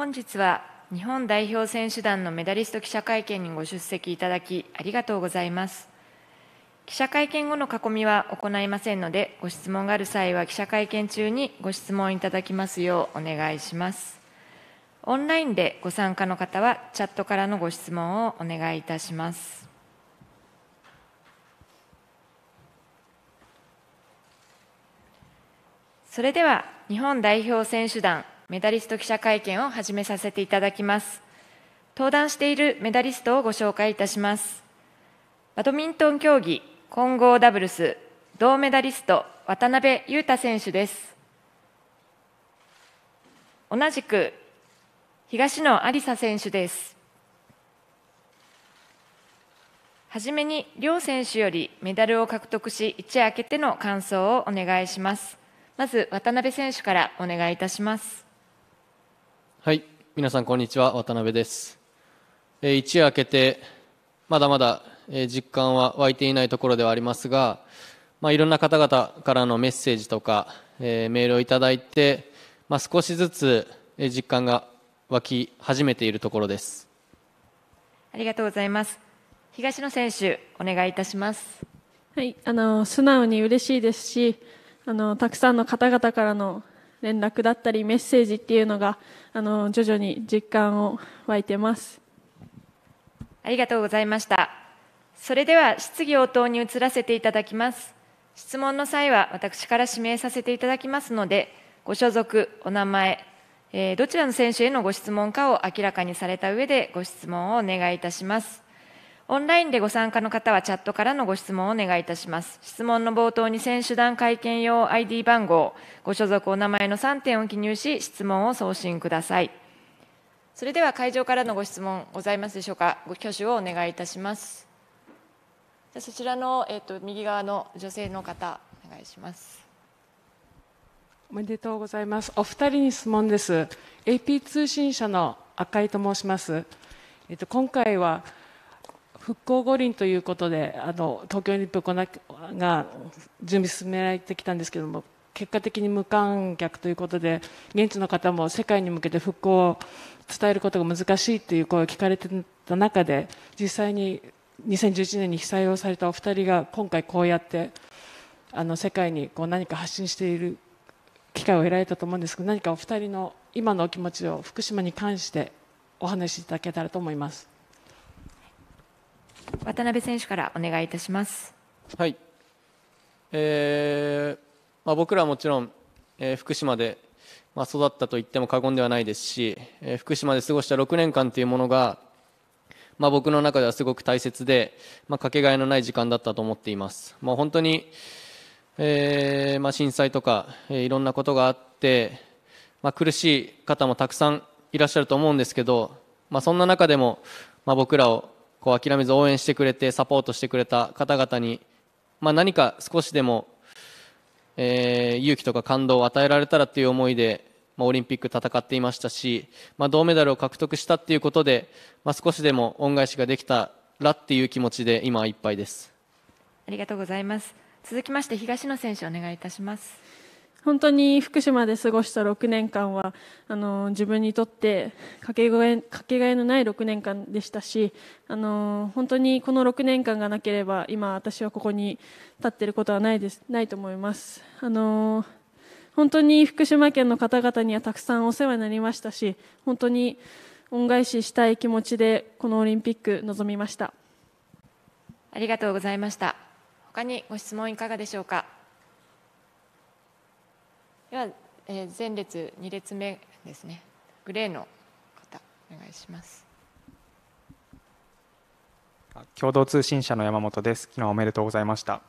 本日は日本代表選手団のメダリスト記者会見にご出席いただきありがとうございます記者会見後の囲みは行いませんのでご質問がある際は記者会見中にご質問いただきますようお願いしますオンラインでご参加の方はチャットからのご質問をお願いいたしますそれでは日本代表選手団メダリスト記者会見を始めさせていただきます。登壇しているメダリストをご紹介いたします。バドミントン競技混合ダブルス銅メダリスト渡辺裕太選手です。同じく東野有紗選手です。はじめに両選手よりメダルを獲得し、一夜明けての感想をお願いします。まず渡辺選手からお願いいたします。はい、皆さんこんにちは、渡辺です。えー、一夜明けて、まだまだ、えー、実感は湧いていないところではありますが、まあ、いろんな方々からのメッセージとか、えー、メールをいただいて、まあ、少しずつ、え実感が湧き始めているところです。ありがとうございます。東野選手、お願いいたします。はい、あの素直に嬉しいですし、あのたくさんの方々からの連絡だったりメッセージっていうのがあの徐々に実感を湧いてますありがとうございましたそれでは質疑応答に移らせていただきます質問の際は私から指名させていただきますのでご所属お名前えどちらの選手へのご質問かを明らかにされた上でご質問をお願いいたしますオンラインでご参加の方はチャットからのご質問をお願いいたします。質問の冒頭に選手団会見用 ID 番号、ご所属お名前の3点を記入し、質問を送信ください。それでは会場からのご質問ございますでしょうか。ご挙手をお願いいたします。じゃそちらの、えっと、右側の女性の方、お願いします。おめでとうございます。お二人に質問です。AP 通信社の赤井と申します。えっ、と、今回は復興五輪ということであの東京オリンピックが準備進められてきたんですけども結果的に無観客ということで現地の方も世界に向けて復興を伝えることが難しいという声を聞かれていた中で実際に2011年に被災をされたお二人が今回こうやってあの世界にこう何か発信している機会を得られたと思うんですけど何かお二人の今のお気持ちを福島に関してお話しいただけたらと思います。渡辺選手からお願いいたします。はい。えー、まあ僕らはもちろん、えー、福島でまあ育ったと言っても過言ではないですし、えー、福島で過ごした6年間というものがまあ僕の中ではすごく大切で、まあかけがえのない時間だったと思っています。まあ本当に、えー、まあ震災とか、えー、いろんなことがあって、まあ苦しい方もたくさんいらっしゃると思うんですけど、まあそんな中でもまあ僕らをこう諦めず応援してくれてサポートしてくれた方々に、まあ、何か少しでも、えー、勇気とか感動を与えられたらという思いで、まあ、オリンピック戦っていましたし、まあ、銅メダルを獲得したということで、まあ、少しでも恩返しができたらっていう気持ちで今いっぱいですありがとうございます続きまして東野選手お願いいたします本当に福島で過ごした6年間はあの自分にとってかけがえかけがえのない6年間でしたしあの本当にこの6年間がなければ今、私はここに立っていることはないですないと思います。あの本当に福島県の方々にはたくさんお世話になりましたし本当に恩返ししたい気持ちでこのオリンピック臨みましたありがとうございました他にご質問いかがでしょうかでは、えー、前列2列目ですねグレーの方お願いします共同通信社の山本です昨日おめでとうございました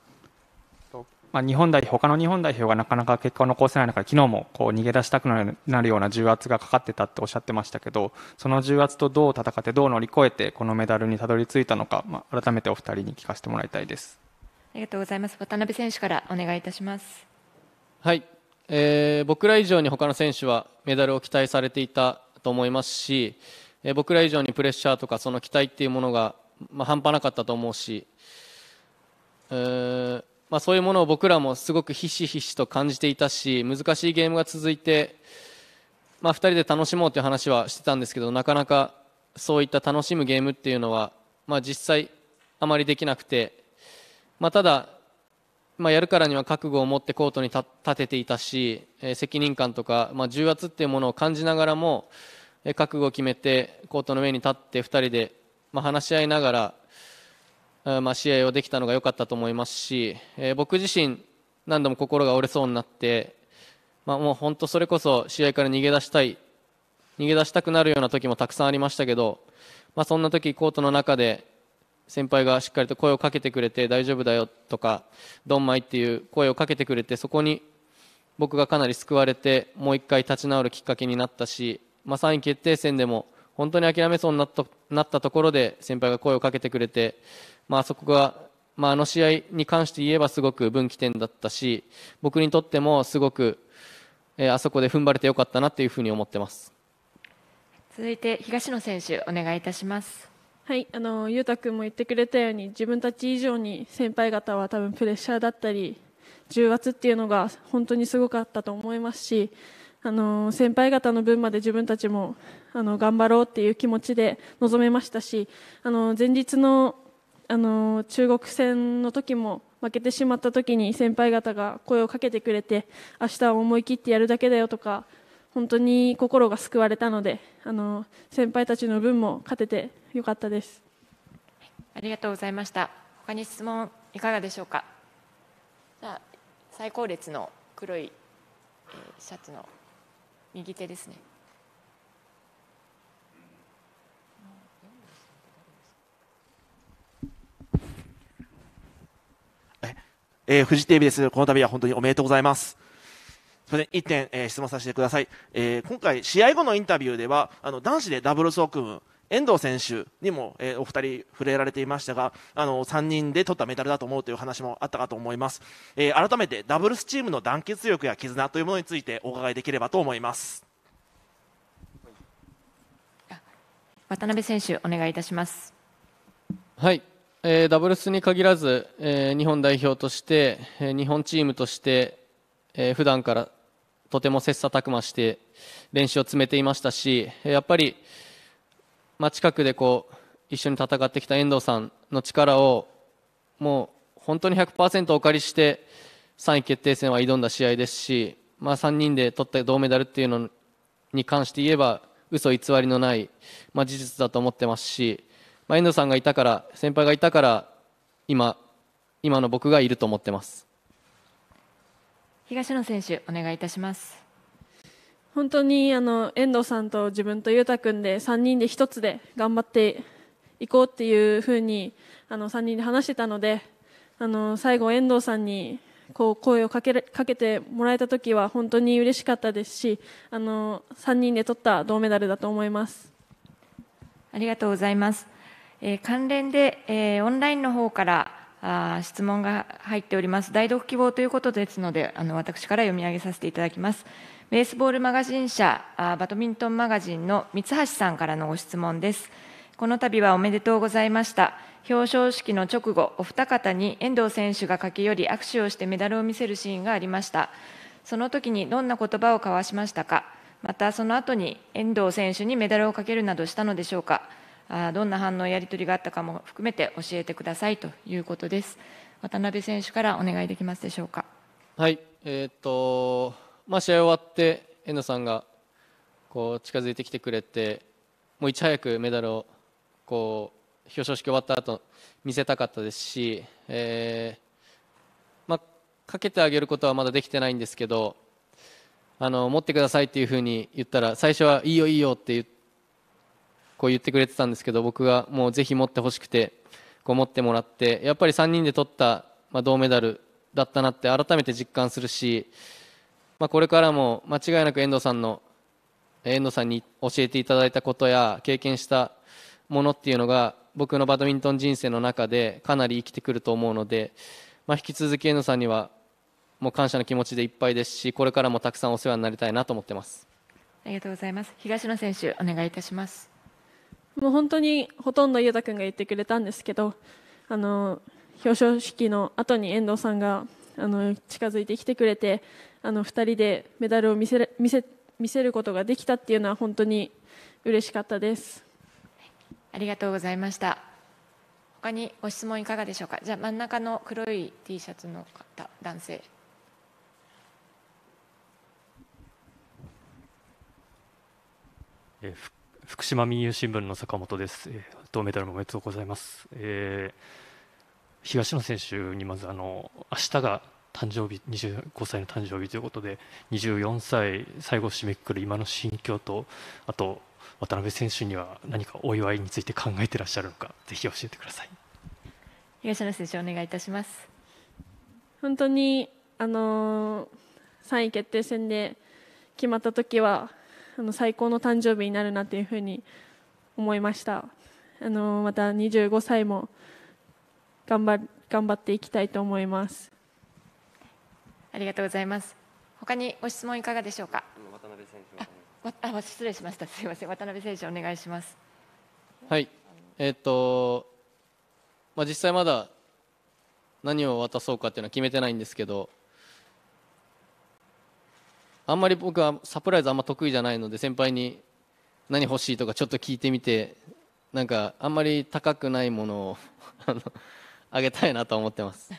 まあ、日本代表他の日本代表がなかなか結果を残せない中で昨日もこう逃げ出したくなるような重圧がかかってたっておっしゃってましたけどその重圧とどう戦ってどう乗り越えてこのメダルにたどり着いたのか、まあ、改めてお二人に聞かせてもらいたいですありがとうございます渡辺選手からお願いいたしますはいえー、僕ら以上に他の選手はメダルを期待されていたと思いますし、えー、僕ら以上にプレッシャーとかその期待っていうものが、まあ、半端なかったと思うし、えーまあ、そういうものを僕らもすごくひしひしと感じていたし難しいゲームが続いて、まあ、2人で楽しもうという話はしてたんですけどなかなかそういった楽しむゲームっていうのは、まあ、実際あまりできなくて、まあ、ただまあ、やるからには覚悟を持ってコートに立てていたし、え責任感とか、まあ、重圧っていうものを感じながらも、え覚悟を決めてコートの上に立って2人で、まあ、話し合いながら、まあ、試合をできたのが良かったと思いますし、え僕自身何度も心が折れそうになって、まあ、もう本当それこそ試合から逃げ出したい逃げ出したくなるような時もたくさんありましたけど、まあ、そんな時コートの中で先輩がしっかりと声をかけてくれて大丈夫だよとか、ドンマイっていう声をかけてくれて、そこに僕がかなり救われて、もう一回立ち直るきっかけになったし、まあ、3位決定戦でも本当に諦めそうになったなったところで先輩が声をかけてくれて、まあ、そこが、まあ、あの試合に関して言えばすごく分岐点だったし、僕にとってもすごく、えー、あそこで踏ん張れてよかったなというふうに思ってます。続いて東野選手お願いいたします。はいあの雄太君も言ってくれたように自分たち以上に先輩方は多分プレッシャーだったり重圧っていうのが本当にすごかったと思いますしあの先輩方の分まで自分たちもあの頑張ろうっていう気持ちで臨めましたしあの前日のあの中国戦の時も負けてしまった時に先輩方が声をかけてくれて明日は思い切ってやるだけだよとか本当に心が救われたのであの先輩たちの分も勝ててよかったですありがとうございました他に質問いかがでしょうかじゃあ最高列の黒い、えー、シャツの右手ですねえ、えー、フジテレビですこの度は本当におめでとうございますそれで1点、えー、質問させてください、えー、今回、試合後のインタビューではあの男子でダブルスを組む遠藤選手にも、えー、お二人触れられていましたがあの3人で取ったメダルだと思うという話もあったかと思います、えー、改めてダブルスチームの団結力や絆というものについてお伺いできればと思います渡辺選手お願いいたしますはい、えー、ダブルスに限らず、えー、日本代表として、えー、日本チームとして、えー、普段からとても切磋琢磨して練習を詰めていましたし、やっぱり、まあ、近くでこう一緒に戦ってきた遠藤さんの力をもう本当に100%お借りして3位決定戦は挑んだ試合ですし、まあ、3人で取った銅メダルっていうのに関して言えば嘘偽りのない、まあ、事実だと思ってますし、まあ、遠藤さんがいたから先輩がいたから今今の僕がいると思ってます。東野選手、お願いいたします。本当にあの遠藤さんと自分と裕太君で3人で1つで頑張っていこうっていうふうにあの3人で話してたのであの最後、遠藤さんにこう声をかけかけてもらえた時は本当に嬉しかったですしあの3人で取った銅メダルだと思いますありがとうございます、えー、関連で、えー、オンラインの方からあ質問が入っております。代読希望ということですので、あの私から読み上げさせていただきます。ベースボールマガジン社あバドミントンマガジンの三橋さんからのご質問です。この度はおめでとうございました。表彰式の直後、お二方に遠藤選手が駆け寄り握手をしてメダルを見せるシーンがありました。その時にどんな言葉を交わしましたか。またその後に遠藤選手にメダルをかけるなどしたのでしょうか。どんな反応やり取りがあったかも含めて教えてくださいということです。渡辺選手からお願いできますでしょうか。はい、えー、っと、まあ、試合終わって、遠藤さんがこう近づいてきてくれて、もういち早くメダルをこう表彰式終わった後見せたかったですし、えーまあ、かけてあげることはまだできてないんですけど、あの持ってくださいっていうふうに言ったら、最初はいいよ、いいよって言って。こう言ってくれてたんですけど僕がもうぜひ持ってほしくてこう持ってもらってやっぱり3人で取った、まあ、銅メダルだったなって改めて実感するし、まあ、これからも間違いなく遠藤さんの遠藤さんに教えていただいたことや経験したものっていうのが僕のバドミントン人生の中でかなり生きてくると思うので、まあ、引き続き遠藤さんにはもう感謝の気持ちでいっぱいですしこれからもたくさんお世話になりたいなと思ってますありがとうございます東野選手お願いいたしますもう本当にほとんど裕太君が言ってくれたんですけどあの表彰式の後に遠藤さんがあの近づいてきてくれてあの2人でメダルを見せ見せ見せることができたっていうのは本当に嬉しかったですありがとうございました他にご質問いかがでしょうかじゃ真ん中の黒い T シャツの方男性え復福島民友新聞の坂本です、えー、銅メダルもおめでとうございます、えー、東野選手にまずあの明日が誕生日25歳の誕生日ということで24歳最後締めくくる今の心境とあと渡辺選手には何かお祝いについて考えてらっしゃるのかぜひ教えてください東野選手お願いいたします本当にあのー、3位決定戦で決まった時はあの最高の誕生日になるなというふうに思いましたあのまた25歳も頑張頑張っていきたいと思いますありがとうございます他にご質問いかがでしょうか渡辺選手ああ失礼しましたすみません渡辺選手お願いしますはいえー、っとまあ実際まだ何を渡そうかっていうのは決めてないんですけどあんまり僕はサプライズあんま得意じゃないので先輩に何欲しいとかちょっと聞いてみてなんかあんまり高くないものを あのあげたいなと思ってます。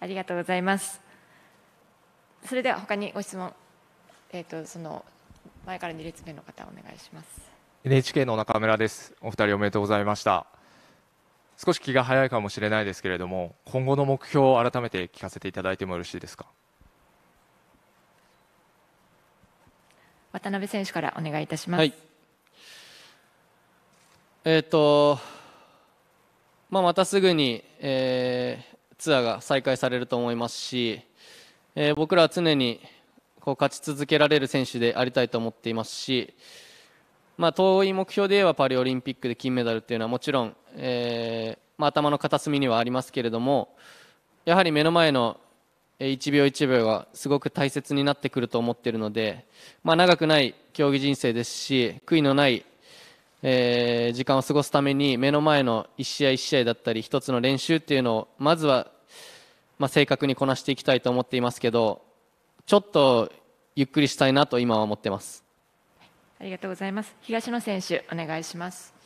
ありがとうございます。それでは他にご質問、えっ、ー、とその前から2列目の方お願いします。NHK の中村です。お二人おめでとうございました。少し気が早いかもしれないですけれども、今後の目標を改めて聞かせていただいてもよろしいですか。渡辺選手からお願いいたします。はい、えっ、ー、と、まあ、またすぐに、えー、ツアーが再開されると思いますし、えー、僕らは常にこう勝ち続けられる選手でありたいと思っていますし、まあ、遠い目標で言えばパリオリンピックで金メダルというのはもちろん、えーまあ、頭の片隅にはありますけれどもやはり目の前の1秒1秒がすごく大切になってくると思っているので、まあ、長くない競技人生ですし悔いのない、えー、時間を過ごすために目の前の1試合1試合だったり1つの練習っていうのをまずは、まあ、正確にこなしていきたいと思っていますけどちょっとゆっくりしたいなと今は思ってます。ありがとうございます。東野選手お願いします。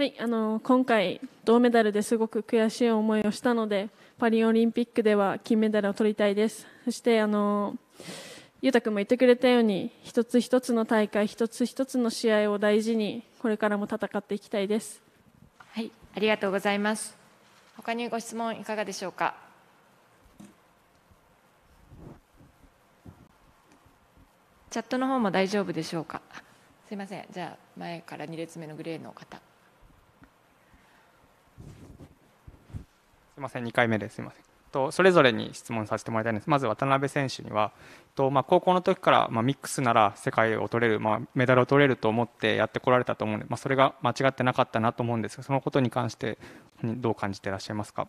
はい、あの今回、銅メダルですごく悔しい思いをしたのでパリオリンピックでは金メダルを取りたいです。そしてあの裕太君も言ってくれたように一つ一つの大会一つ一つの試合を大事にこれからも戦っていきたいですはいありがとうございます他にご質問いかがでしょうかチャットの方も大丈夫でしょうかすいませんじゃあ前から二列目のグレーの方すいません2回目ですいませんとそれぞれに質問させてもらいたいんですまず渡辺選手にはと、まあ、高校の時から、まあ、ミックスなら世界を取れる、まあ、メダルを取れると思ってやってこられたと思うので、まあ、それが間違ってなかったなと思うんですがそのことに関してどう感じていらっしゃいますか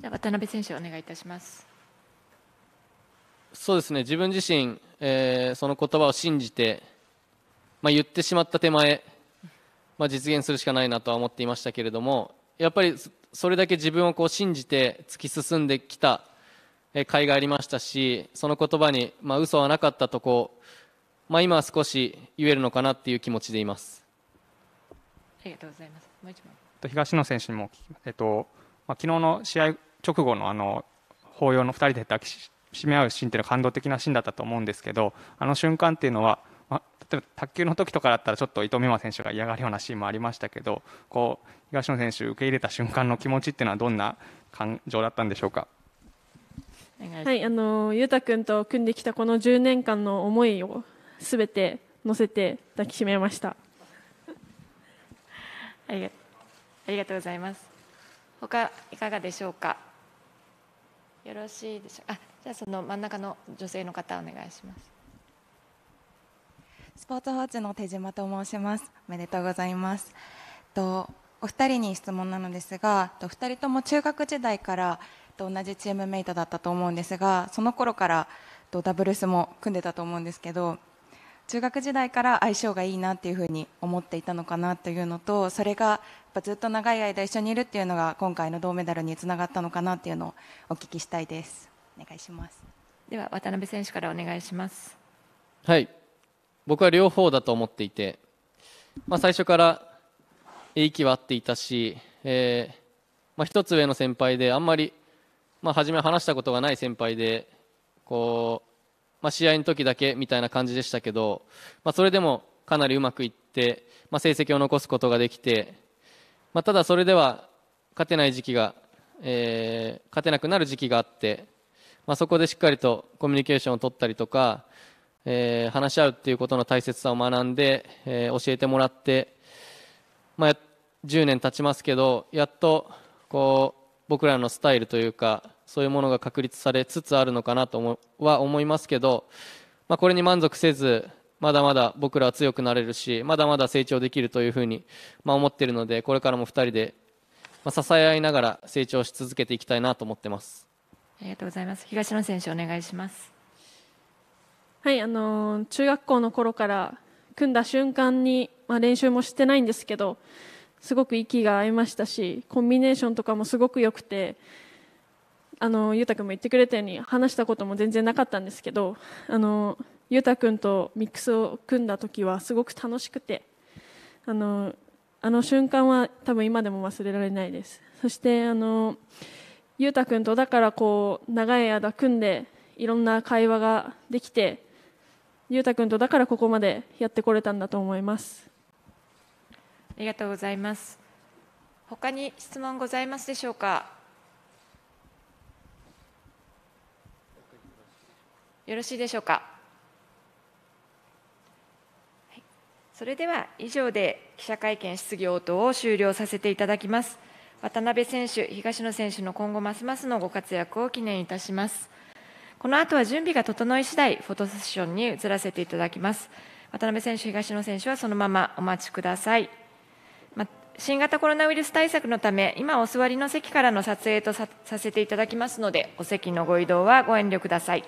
じゃ渡辺選手お願いいたします。そうですね自分自身、えー、その言葉を信じて、まあ、言ってしまった手前、まあ、実現するしかないなとは思っていましたけれどもやっぱりそれだけ自分をこう信じて突き進んできた甲斐がありましたし、その言葉に、まあ、嘘はなかったとこ、う、まあ、今は少し言えるのかなっていう気持ちでいます。ありがとうございます。もう一問。東野選手にも、えっと、まあ、昨日の試合直後のあの抱擁の二人で抱きし締め合うシーンっていうのは感動的なシーンだったと思うんですけど、あの瞬間っていうのは、まあ、例えば卓球の時とかだったらちょっと伊藤美誠選手が嫌がるようなシーンもありましたけどこう東野選手受け入れた瞬間の気持ちっていうのはどんな感情だったんでしょうか。はい、あの裕太君と組んできたこの10年間の思いをすべて乗せて抱きしめました。ありがありがとうございます。他いかがでしょうか。よろしいでしょう。かあ、じゃあその真ん中の女性の方お願いします。スポーツ報知の手島と申します。おめでとうございます。とお二人に質問なのですが、と二人とも中学時代からと同じチームメイトだったと思うんですが、その頃からとダブルスも組んでたと思うんですけど、中学時代から相性がいいなっていうふうに思っていたのかなというのと、それがやっぱずっと長い間一緒にいるっていうのが今回の銅メダルにつながったのかなっていうのをお聞きしたいです。お願いします。では渡辺選手からお願いします。はい。僕は両方だと思っていて、まあ、最初から息は合っていたし、えーまあ、一つ上の先輩であんまり、まあ、初め話したことがない先輩でこう、まあ、試合の時だけみたいな感じでしたけど、まあ、それでもかなりうまくいって、まあ、成績を残すことができて、まあ、ただそれでは勝てない時期が、えー、勝てなくなる時期があって、まあ、そこでしっかりとコミュニケーションを取ったりとか、えー、話し合うっていうことの大切さを学んで、えー、教えてもらって、まあ、10年経ちますけどやっとこう僕らのスタイルというかそういうものが確立されつつあるのかなとは思いますけど、まあ、これに満足せずまだまだ僕らは強くなれるしまだまだ成長できるというふうに、まあ、思っているのでこれからも2人で、まあ、支え合いながら成長し続けていきたいなと思ってますありがとうございます東野選手お願いしますはいあの中学校の頃から組んだ瞬間に、まあ、練習もしてないんですけどすごく息が合いましたしコンビネーションとかもすごく良くてあの裕太君も言ってくれたように話したことも全然なかったんですけどあの裕太君とミックスを組んだ時はすごく楽しくてあのあの瞬間は多分今でも忘れられないですそしてあの裕太君とだからこう長い間組んでいろんな会話ができて裕太君とだからここまでやってこれたんだと思いますありがとうございます他に質問ございますでしょうかよろしいでしょうか、はい、それでは以上で記者会見質疑応答を終了させていただきます渡辺選手東野選手の今後ますますのご活躍を記念いたしますこの後は準備が整い次第、フォトセッションに移らせていただきます。渡辺選手、東野選手はそのままお待ちください。ま、新型コロナウイルス対策のため、今お座りの席からの撮影とさせていただきますので、お席のご移動はご遠慮ください。